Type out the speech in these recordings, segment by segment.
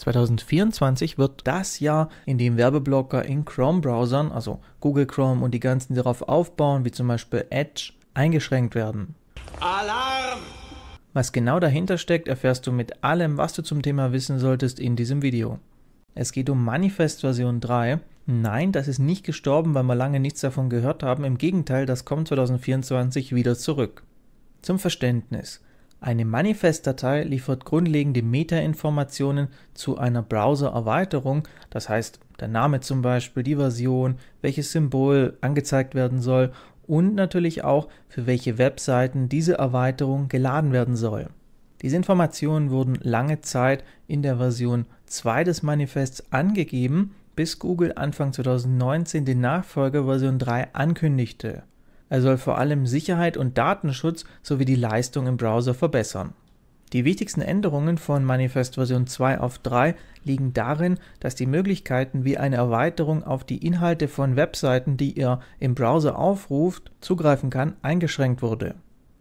2024 wird das Jahr, in dem Werbeblocker in Chrome-Browsern, also Google Chrome und die ganzen, die darauf aufbauen, wie zum Beispiel Edge, eingeschränkt werden. Alarm! Was genau dahinter steckt, erfährst du mit allem, was du zum Thema wissen solltest, in diesem Video. Es geht um Manifest Version 3. Nein, das ist nicht gestorben, weil wir lange nichts davon gehört haben. Im Gegenteil, das kommt 2024 wieder zurück. Zum Verständnis. Eine Manifest-Datei liefert grundlegende Metainformationen zu einer Browser-Erweiterung, das heißt der Name zum Beispiel, die Version, welches Symbol angezeigt werden soll und natürlich auch, für welche Webseiten diese Erweiterung geladen werden soll. Diese Informationen wurden lange Zeit in der Version 2 des Manifests angegeben, bis Google Anfang 2019 die Nachfolgerversion 3 ankündigte. Er soll vor allem Sicherheit und Datenschutz sowie die Leistung im Browser verbessern. Die wichtigsten Änderungen von Manifest Version 2 auf 3 liegen darin, dass die Möglichkeiten wie eine Erweiterung auf die Inhalte von Webseiten, die ihr im Browser aufruft, zugreifen kann, eingeschränkt wurde.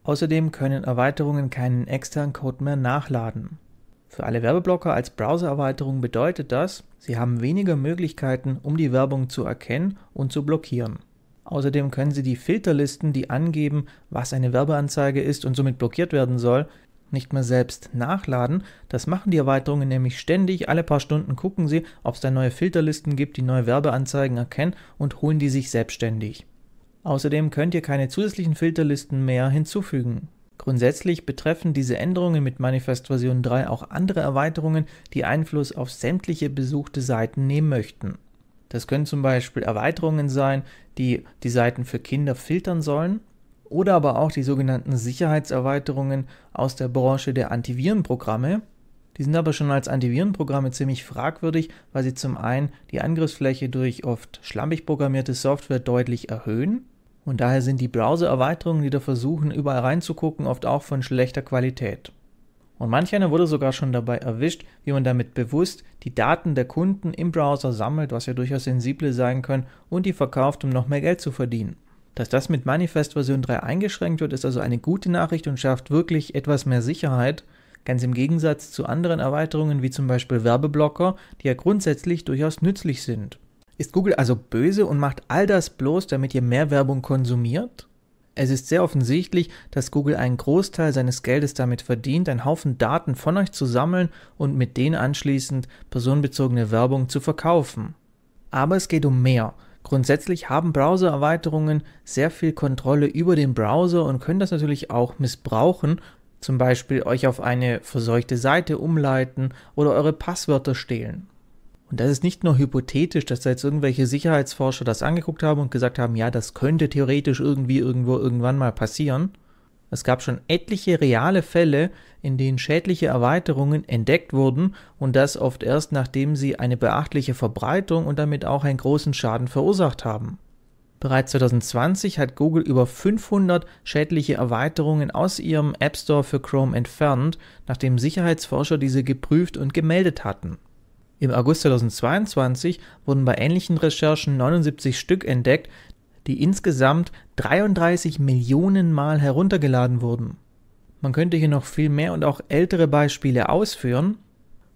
Außerdem können Erweiterungen keinen externen Code mehr nachladen. Für alle Werbeblocker als Browsererweiterung bedeutet das, sie haben weniger Möglichkeiten, um die Werbung zu erkennen und zu blockieren. Außerdem können Sie die Filterlisten, die angeben, was eine Werbeanzeige ist und somit blockiert werden soll, nicht mehr selbst nachladen. Das machen die Erweiterungen nämlich ständig. Alle paar Stunden gucken sie, ob es da neue Filterlisten gibt, die neue Werbeanzeigen erkennen und holen die sich selbstständig. Außerdem könnt ihr keine zusätzlichen Filterlisten mehr hinzufügen. Grundsätzlich betreffen diese Änderungen mit Manifest Version 3 auch andere Erweiterungen, die Einfluss auf sämtliche besuchte Seiten nehmen möchten. Das können zum Beispiel Erweiterungen sein, die die Seiten für Kinder filtern sollen oder aber auch die sogenannten Sicherheitserweiterungen aus der Branche der Antivirenprogramme. Die sind aber schon als Antivirenprogramme ziemlich fragwürdig, weil sie zum einen die Angriffsfläche durch oft schlampig programmierte Software deutlich erhöhen und daher sind die Browser-Erweiterungen, die da versuchen, überall reinzugucken, oft auch von schlechter Qualität. Und manch einer wurde sogar schon dabei erwischt, wie man damit bewusst die Daten der Kunden im Browser sammelt, was ja durchaus sensible sein können, und die verkauft, um noch mehr Geld zu verdienen. Dass das mit Manifest Version 3 eingeschränkt wird, ist also eine gute Nachricht und schafft wirklich etwas mehr Sicherheit, ganz im Gegensatz zu anderen Erweiterungen wie zum Beispiel Werbeblocker, die ja grundsätzlich durchaus nützlich sind. Ist Google also böse und macht all das bloß, damit ihr mehr Werbung konsumiert? Es ist sehr offensichtlich, dass Google einen Großteil seines Geldes damit verdient, einen Haufen Daten von euch zu sammeln und mit denen anschließend personenbezogene Werbung zu verkaufen. Aber es geht um mehr. Grundsätzlich haben Browser-Erweiterungen sehr viel Kontrolle über den Browser und können das natürlich auch missbrauchen, zum Beispiel euch auf eine verseuchte Seite umleiten oder eure Passwörter stehlen. Und das ist nicht nur hypothetisch, dass da jetzt irgendwelche Sicherheitsforscher das angeguckt haben und gesagt haben, ja, das könnte theoretisch irgendwie irgendwo irgendwann mal passieren. Es gab schon etliche reale Fälle, in denen schädliche Erweiterungen entdeckt wurden und das oft erst nachdem sie eine beachtliche Verbreitung und damit auch einen großen Schaden verursacht haben. Bereits 2020 hat Google über 500 schädliche Erweiterungen aus ihrem App Store für Chrome entfernt, nachdem Sicherheitsforscher diese geprüft und gemeldet hatten. Im August 2022 wurden bei ähnlichen Recherchen 79 Stück entdeckt, die insgesamt 33 Millionen Mal heruntergeladen wurden. Man könnte hier noch viel mehr und auch ältere Beispiele ausführen.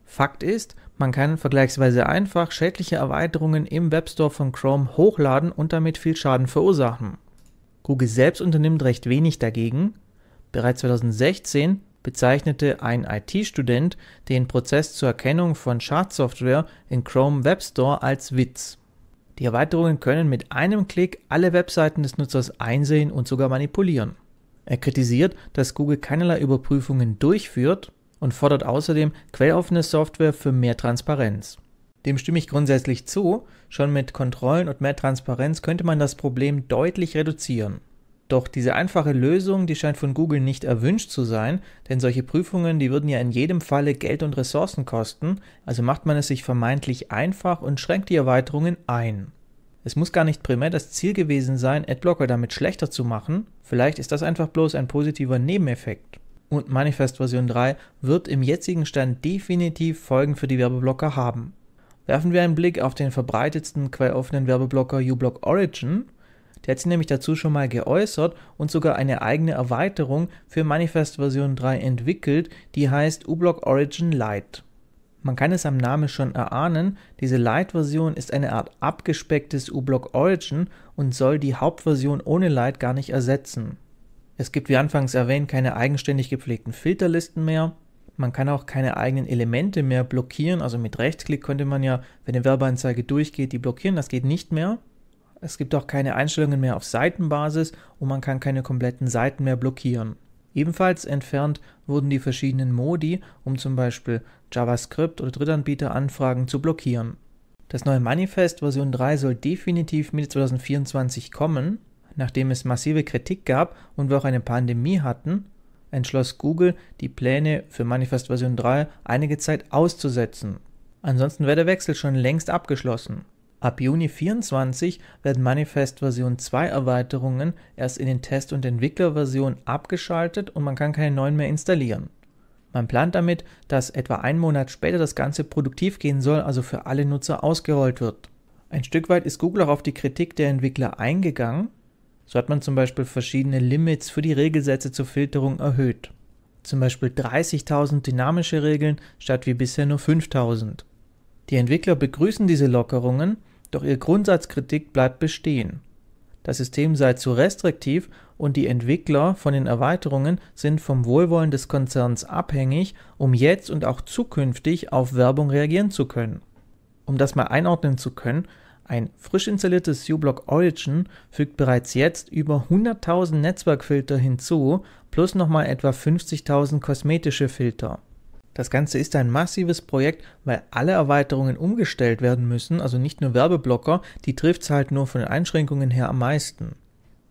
Fakt ist, man kann vergleichsweise einfach schädliche Erweiterungen im Webstore von Chrome hochladen und damit viel Schaden verursachen. Google selbst unternimmt recht wenig dagegen. Bereits 2016 bezeichnete ein IT-Student den Prozess zur Erkennung von Schadsoftware in Chrome Web Store als Witz. Die Erweiterungen können mit einem Klick alle Webseiten des Nutzers einsehen und sogar manipulieren. Er kritisiert, dass Google keinerlei Überprüfungen durchführt und fordert außerdem quelloffene Software für mehr Transparenz. Dem stimme ich grundsätzlich zu, schon mit Kontrollen und mehr Transparenz könnte man das Problem deutlich reduzieren. Doch diese einfache Lösung, die scheint von Google nicht erwünscht zu sein, denn solche Prüfungen, die würden ja in jedem Falle Geld und Ressourcen kosten, also macht man es sich vermeintlich einfach und schränkt die Erweiterungen ein. Es muss gar nicht primär das Ziel gewesen sein, Adblocker damit schlechter zu machen, vielleicht ist das einfach bloß ein positiver Nebeneffekt. Und Manifest Version 3 wird im jetzigen Stand definitiv Folgen für die Werbeblocker haben. Werfen wir einen Blick auf den verbreitetsten quelloffenen Werbeblocker uBlock Origin, der hat sich nämlich dazu schon mal geäußert und sogar eine eigene Erweiterung für Manifest Version 3 entwickelt, die heißt uBlock Origin Lite. Man kann es am Namen schon erahnen, diese Lite-Version ist eine Art abgespecktes uBlock Origin und soll die Hauptversion ohne Lite gar nicht ersetzen. Es gibt wie anfangs erwähnt keine eigenständig gepflegten Filterlisten mehr. Man kann auch keine eigenen Elemente mehr blockieren, also mit Rechtsklick könnte man ja, wenn eine Werbeanzeige durchgeht, die blockieren, das geht nicht mehr. Es gibt auch keine Einstellungen mehr auf Seitenbasis und man kann keine kompletten Seiten mehr blockieren. Ebenfalls entfernt wurden die verschiedenen Modi, um zum Beispiel JavaScript oder Drittanbieteranfragen zu blockieren. Das neue Manifest Version 3 soll definitiv Mitte 2024 kommen. Nachdem es massive Kritik gab und wir auch eine Pandemie hatten, entschloss Google, die Pläne für Manifest Version 3 einige Zeit auszusetzen. Ansonsten wäre der Wechsel schon längst abgeschlossen. Ab Juni 24 werden Manifest Version 2 Erweiterungen erst in den Test- und Entwicklerversionen abgeschaltet und man kann keine neuen mehr installieren. Man plant damit, dass etwa einen Monat später das Ganze produktiv gehen soll, also für alle Nutzer ausgerollt wird. Ein Stück weit ist Google auch auf die Kritik der Entwickler eingegangen. So hat man zum Beispiel verschiedene Limits für die Regelsätze zur Filterung erhöht. Zum Beispiel 30.000 dynamische Regeln statt wie bisher nur 5.000. Die Entwickler begrüßen diese Lockerungen, doch ihre Grundsatzkritik bleibt bestehen. Das System sei zu restriktiv und die Entwickler von den Erweiterungen sind vom Wohlwollen des Konzerns abhängig, um jetzt und auch zukünftig auf Werbung reagieren zu können. Um das mal einordnen zu können, ein frisch installiertes uBlock Origin fügt bereits jetzt über 100.000 Netzwerkfilter hinzu, plus nochmal etwa 50.000 kosmetische Filter. Das Ganze ist ein massives Projekt, weil alle Erweiterungen umgestellt werden müssen, also nicht nur Werbeblocker, die trifft es halt nur von den Einschränkungen her am meisten.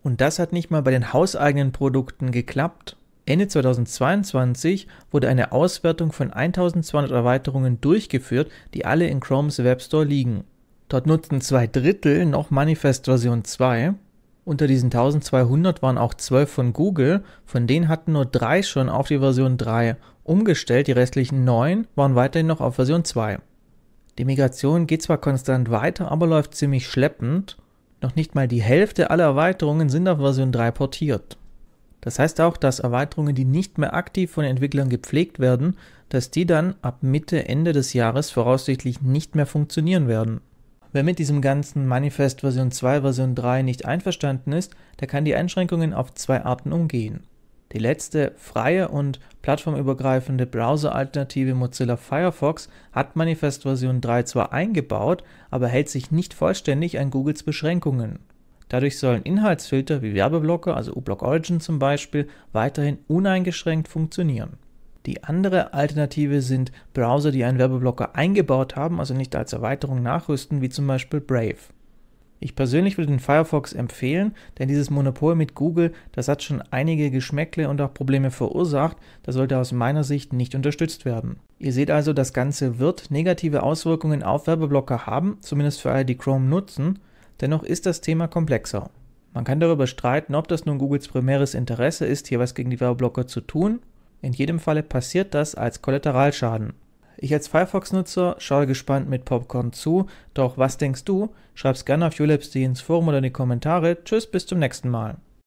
Und das hat nicht mal bei den hauseigenen Produkten geklappt. Ende 2022 wurde eine Auswertung von 1200 Erweiterungen durchgeführt, die alle in Chromes Web Store liegen. Dort nutzten zwei Drittel noch Manifest Version 2, unter diesen 1200 waren auch 12 von Google, von denen hatten nur 3 schon auf die Version 3 umgestellt, die restlichen 9 waren weiterhin noch auf Version 2. Die Migration geht zwar konstant weiter, aber läuft ziemlich schleppend. Noch nicht mal die Hälfte aller Erweiterungen sind auf Version 3 portiert. Das heißt auch, dass Erweiterungen, die nicht mehr aktiv von Entwicklern gepflegt werden, dass die dann ab Mitte, Ende des Jahres voraussichtlich nicht mehr funktionieren werden. Wer mit diesem ganzen Manifest Version 2 Version 3 nicht einverstanden ist, der kann die Einschränkungen auf zwei Arten umgehen. Die letzte freie und plattformübergreifende Browser-Alternative Mozilla Firefox hat Manifest Version 3 zwar eingebaut, aber hält sich nicht vollständig an Googles Beschränkungen. Dadurch sollen Inhaltsfilter wie Werbeblocker, also uBlock Origin zum Beispiel, weiterhin uneingeschränkt funktionieren. Die andere Alternative sind Browser, die einen Werbeblocker eingebaut haben, also nicht als Erweiterung nachrüsten, wie zum Beispiel Brave. Ich persönlich würde den Firefox empfehlen, denn dieses Monopol mit Google, das hat schon einige Geschmäckle und auch Probleme verursacht, das sollte aus meiner Sicht nicht unterstützt werden. Ihr seht also, das Ganze wird negative Auswirkungen auf Werbeblocker haben, zumindest für alle, die Chrome nutzen, dennoch ist das Thema komplexer. Man kann darüber streiten, ob das nun Googles primäres Interesse ist, hier was gegen die Werbeblocker zu tun, in jedem Falle passiert das als Kollateralschaden. Ich als Firefox-Nutzer schaue gespannt mit Popcorn zu, doch was denkst du? Schreib's gerne auf ulips.de ins Forum oder in die Kommentare. Tschüss, bis zum nächsten Mal.